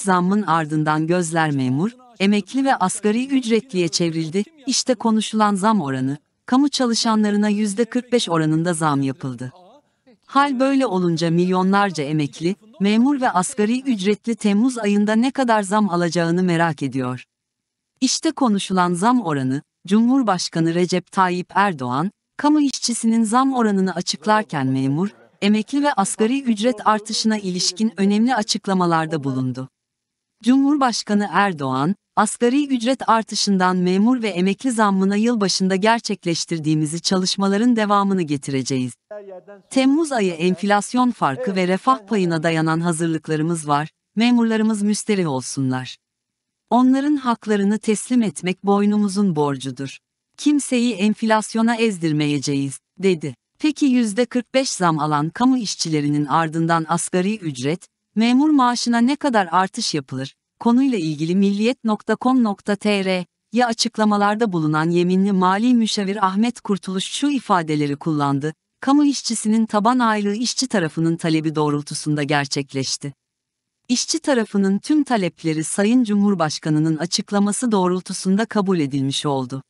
ücret zammın ardından gözler memur, emekli ve asgari ücretliye çevrildi. İşte konuşulan zam oranı. Kamu çalışanlarına %45 oranında zam yapıldı. Hal böyle olunca milyonlarca emekli, memur ve asgari ücretli Temmuz ayında ne kadar zam alacağını merak ediyor. İşte konuşulan zam oranı, Cumhurbaşkanı Recep Tayyip Erdoğan, kamu işçisinin zam oranını açıklarken memur, emekli ve asgari ücret artışına ilişkin önemli açıklamalarda bulundu. Cumhurbaşkanı Erdoğan, asgari ücret artışından memur ve emekli zammına yılbaşında gerçekleştirdiğimizi çalışmaların devamını getireceğiz. Temmuz ayı enflasyon farkı ve refah payına dayanan hazırlıklarımız var, memurlarımız müsterih olsunlar. Onların haklarını teslim etmek boynumuzun borcudur. Kimseyi enflasyona ezdirmeyeceğiz, dedi. Peki %45 zam alan kamu işçilerinin ardından asgari ücret, Memur maaşına ne kadar artış yapılır? Konuyla ilgili ya açıklamalarda bulunan yeminli mali müşavir Ahmet Kurtuluş şu ifadeleri kullandı. Kamu işçisinin taban aylığı işçi tarafının talebi doğrultusunda gerçekleşti. İşçi tarafının tüm talepleri Sayın Cumhurbaşkanı'nın açıklaması doğrultusunda kabul edilmiş oldu.